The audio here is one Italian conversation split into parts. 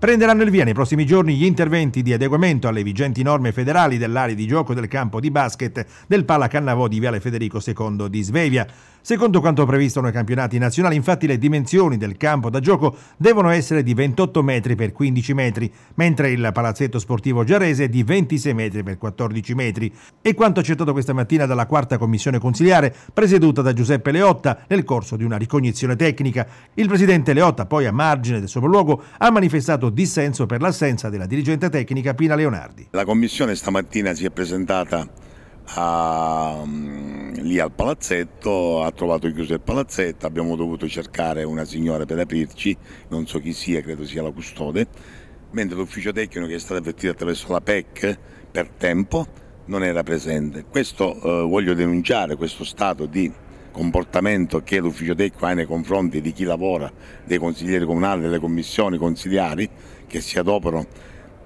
Prenderanno il via nei prossimi giorni gli interventi di adeguamento alle vigenti norme federali dell'area di gioco del campo di basket del Palacannavò di Viale Federico II di Svevia. Secondo quanto previsto nei campionati nazionali, infatti, le dimensioni del campo da gioco devono essere di 28 metri per 15 metri, mentre il palazzetto sportivo giarese è di 26 metri per 14 metri. E quanto accettato questa mattina dalla quarta commissione consiliare, presieduta da Giuseppe Leotta, nel corso di una ricognizione tecnica. Il presidente Leotta, poi a margine del sopralluogo, ha manifestato dissenso per l'assenza della dirigente tecnica Pina Leonardi. La commissione stamattina si è presentata a, ehm, lì al palazzetto, ha trovato chiuso il palazzetto, abbiamo dovuto cercare una signora per aprirci, non so chi sia, credo sia la custode, mentre l'ufficio tecnico che è stato avvertito attraverso la PEC per tempo non era presente. Questo eh, voglio denunciare, questo stato di comportamento che l'ufficio tecnico ha nei confronti di chi lavora, dei consiglieri comunali, delle commissioni consigliari che si adoperano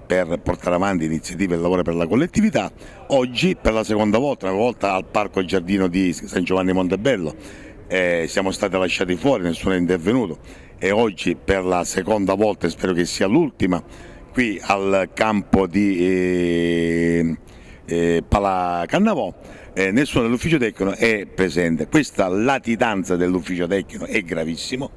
per portare avanti iniziative e lavoro per la collettività. Oggi per la seconda volta, una volta al Parco Giardino di San Giovanni Montebello, eh, siamo stati lasciati fuori, nessuno è intervenuto e oggi per la seconda volta, e spero che sia l'ultima, qui al campo di... Eh, eh, Pala Cannavò, eh, nessuno dell'ufficio tecnico è presente. Questa latitanza dell'ufficio tecnico è gravissima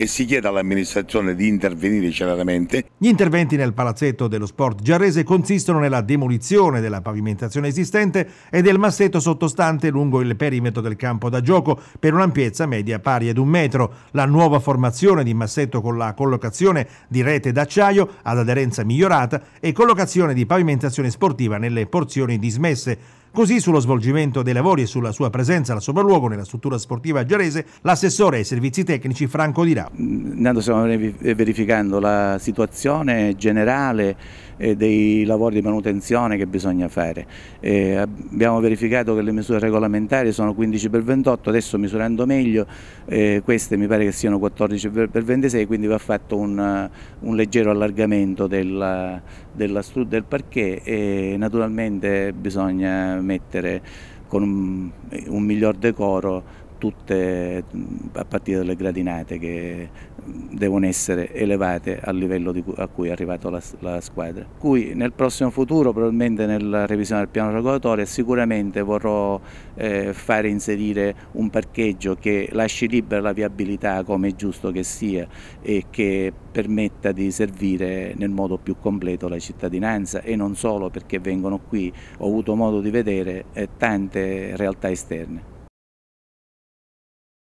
e si chiede all'amministrazione di intervenire celeramente. Gli interventi nel palazzetto dello sport giarrese consistono nella demolizione della pavimentazione esistente e del massetto sottostante lungo il perimetro del campo da gioco per un'ampiezza media pari ad un metro. La nuova formazione di massetto con la collocazione di rete d'acciaio ad aderenza migliorata e collocazione di pavimentazione sportiva nelle porzioni dismesse Così sullo svolgimento dei lavori e sulla sua presenza al sopralluogo nella struttura sportiva giarese l'assessore ai servizi tecnici Franco dirà. Intanto stiamo verificando la situazione generale eh, dei lavori di manutenzione che bisogna fare. Eh, abbiamo verificato che le misure regolamentari sono 15 per 28, adesso misurando meglio eh, queste mi pare che siano 14 per 26, quindi va fatto un, un leggero allargamento della, della, del parquet e naturalmente bisogna mettere con un, un miglior decoro tutte mm, a partire dalle gradinate che mm, devono essere elevate al livello cui, a cui è arrivata la, la, squadra. Cui nel prossimo futuro, probabilmente nella revisione del piano regolatorio, sicuramente vorrò eh, fare inserire un parcheggio che lasci libera la viabilità come è giusto che sia e che permetta di servire nel modo più completo la cittadinanza e non solo perché vengono qui, ho avuto modo di vedere, eh, tante realtà esterne.